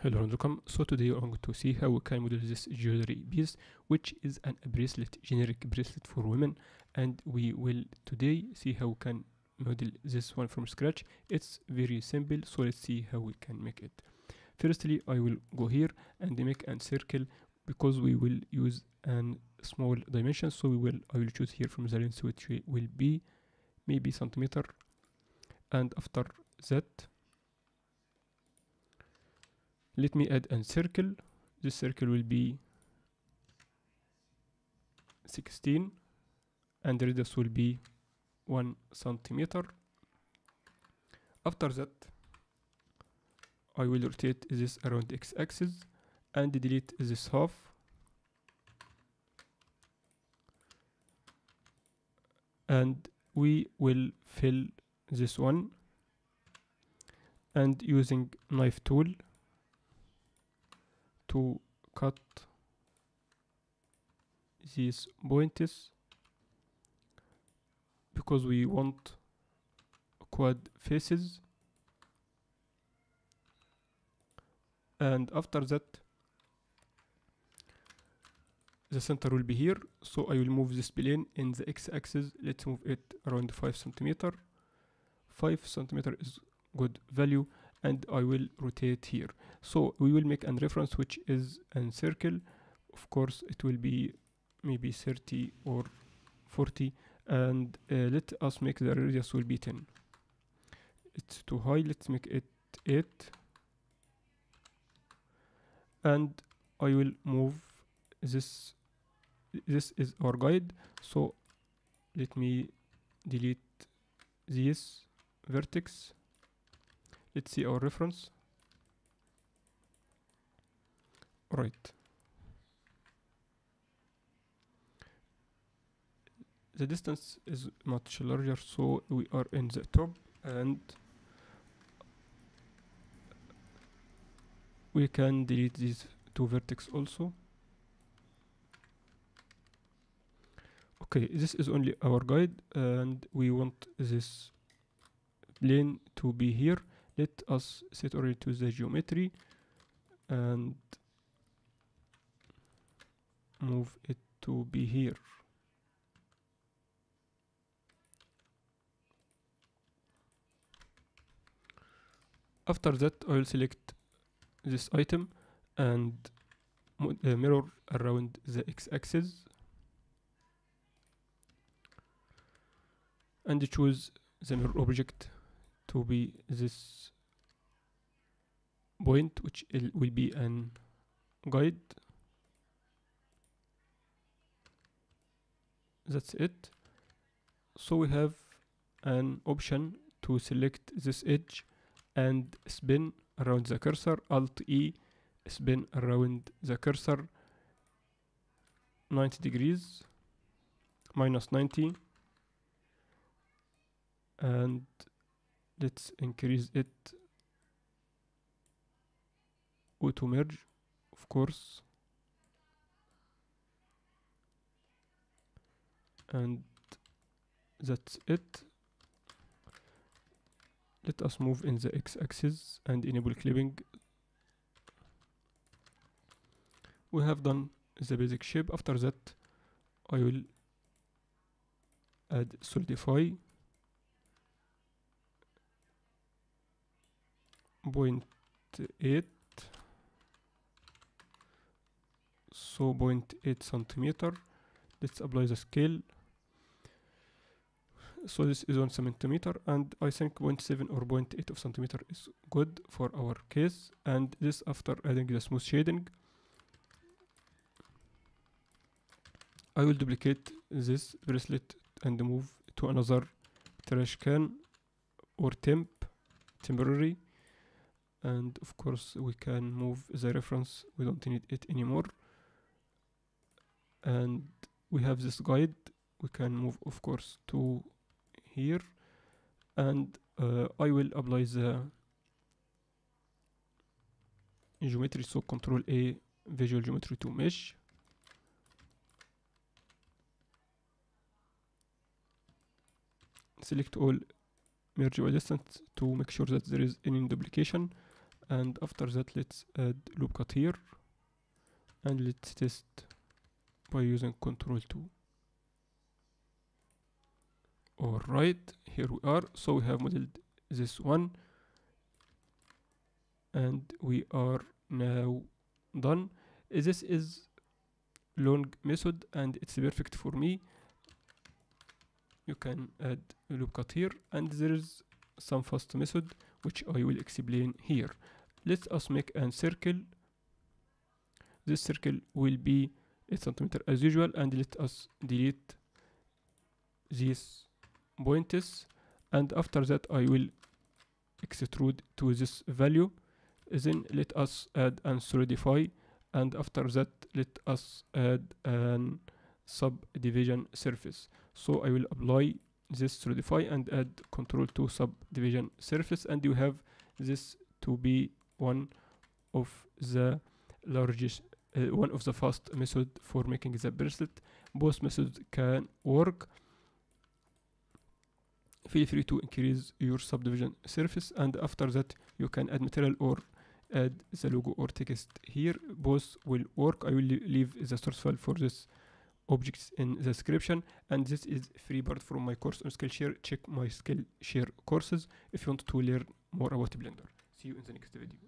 Hello, hello.com. So today we're going to see how we can model this jewelry piece, which is an, a bracelet, generic bracelet for women. And we will today see how we can model this one from scratch. It's very simple, so let's see how we can make it. Firstly, I will go here and make a circle because we will use a small dimension. So we will, I will choose here from the length which will be maybe centimeter. And after that, let me add a circle this circle will be 16 and radius will be 1 centimeter after that I will rotate this around x-axis and delete this half and we will fill this one and using knife tool to cut these points because we want quad faces and after that the center will be here so I will move this plane in the x-axis let's move it around 5 centimeter 5 centimeter is good value and I will rotate here so we will make an reference which is an circle of course it will be maybe 30 or 40 and uh, let us make the radius will be 10 it's too high let's make it 8 and I will move this this is our guide so let me delete this vertex let's see our reference right the distance is much larger so we are in the top and we can delete these two vertices also okay this is only our guide and we want this plane to be here let us set already to the geometry and move it to be here after that I'll select this item and uh, mirror around the x-axis and choose the mirror object to be this point which will be an guide that's it so we have an option to select this edge and spin around the cursor alt e spin around the cursor 90 degrees minus 90 and let's increase it auto merge of course and that's it let us move in the x-axis and enable clipping we have done the basic shape after that I will add solidify point eight so 0.8 centimeter let's apply the scale so this is one centimeter and i think 0.7 or 0.8 of centimeter is good for our case and this after adding the smooth shading i will duplicate this bracelet and move to another trash can or temp temporary and of course we can move the reference we don't need it anymore and we have this guide we can move of course to here and uh, I will apply the geometry so control A visual geometry to mesh select all merge by distance to make sure that there is any duplication and after that let's add loop cut here and let's test by using control 2 all right here we are so we have modeled this one and we are now done this is long method and it's perfect for me you can add loop cut here and there is some fast method which I will explain here let us make a circle this circle will be a centimeter as usual and let us delete these points. and after that I will extrude to this value then let us add and solidify and after that let us add an subdivision surface so I will apply this solidify and add control to subdivision surface and you have this to be one of the largest uh, one of the fast method for making the bracelet both methods can work feel free to increase your subdivision surface and after that you can add material or add the logo or text here both will work i will leave the source file for this objects in the description and this is free part from my course on Skillshare check my Skillshare courses if you want to learn more about Blender see you in the next video